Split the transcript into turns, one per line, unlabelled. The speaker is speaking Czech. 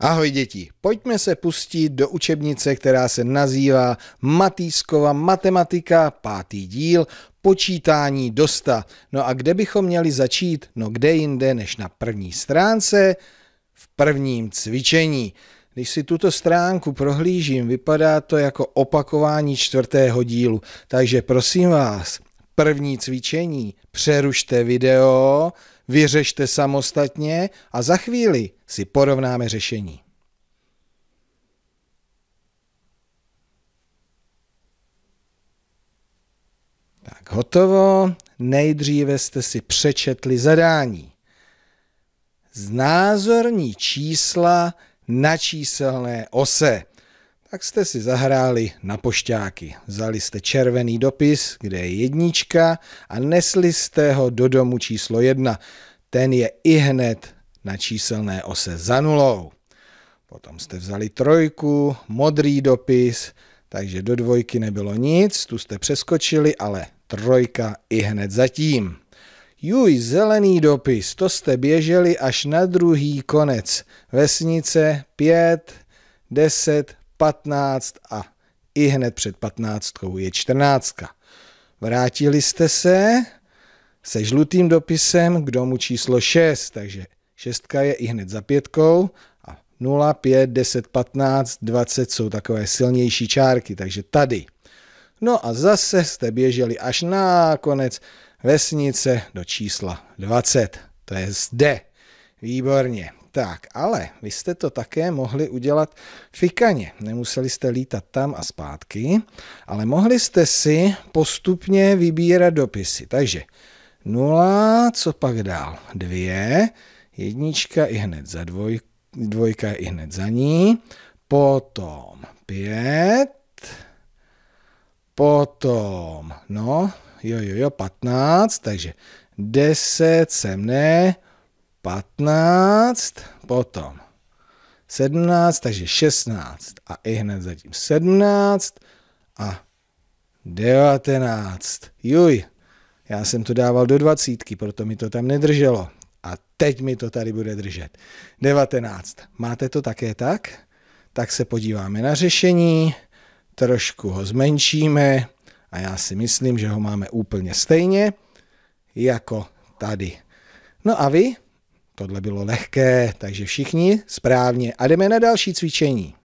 Ahoj děti, pojďme se pustit do učebnice, která se nazývá Matýskova matematika, pátý díl, počítání dosta. No a kde bychom měli začít? No kde jinde než na první stránce? V prvním cvičení. Když si tuto stránku prohlížím, vypadá to jako opakování čtvrtého dílu. Takže prosím vás, první cvičení, přerušte video, vyřešte samostatně a za chvíli si porovnáme řešení. Tak hotovo, nejdříve jste si přečetli zadání. Znázorní čísla na číselné ose tak jste si zahráli na pošťáky. Vzali jste červený dopis, kde je jednička a nesli jste ho do domu číslo jedna. Ten je i hned na číselné ose za nulou. Potom jste vzali trojku, modrý dopis, takže do dvojky nebylo nic, tu jste přeskočili, ale trojka i hned zatím. Juj, zelený dopis, to jste běželi až na druhý konec. Vesnice 5, 10, 15 a i hned před 15 je 14. Vrátili jste se se žlutým dopisem k domu číslo 6, takže šestka je i hned za pětkou a 0, 5, 10, 15, 20 jsou takové silnější čárky, takže tady. No a zase jste běželi až na konec vesnice do čísla 20. To je zde. Výborně. Tak, ale vy jste to také mohli udělat fikaně. Nemuseli jste lítat tam a zpátky, ale mohli jste si postupně vybírat dopisy. Takže 0, co pak dál? 2, jednička i hned za dvoj, dvojka i hned za ní, potom 5, potom, no, jo, jo, jo, 15, takže 10 sem ne, 15, potom 17, takže 16 a i hned zatím 17 a 19. Juj, já jsem to dával do dvacítky, proto mi to tam nedrželo. A teď mi to tady bude držet. 19. Máte to také tak? Tak se podíváme na řešení, trošku ho zmenšíme a já si myslím, že ho máme úplně stejně jako tady. No a vy? Tohle bylo lehké, takže všichni správně. A jdeme na další cvičení.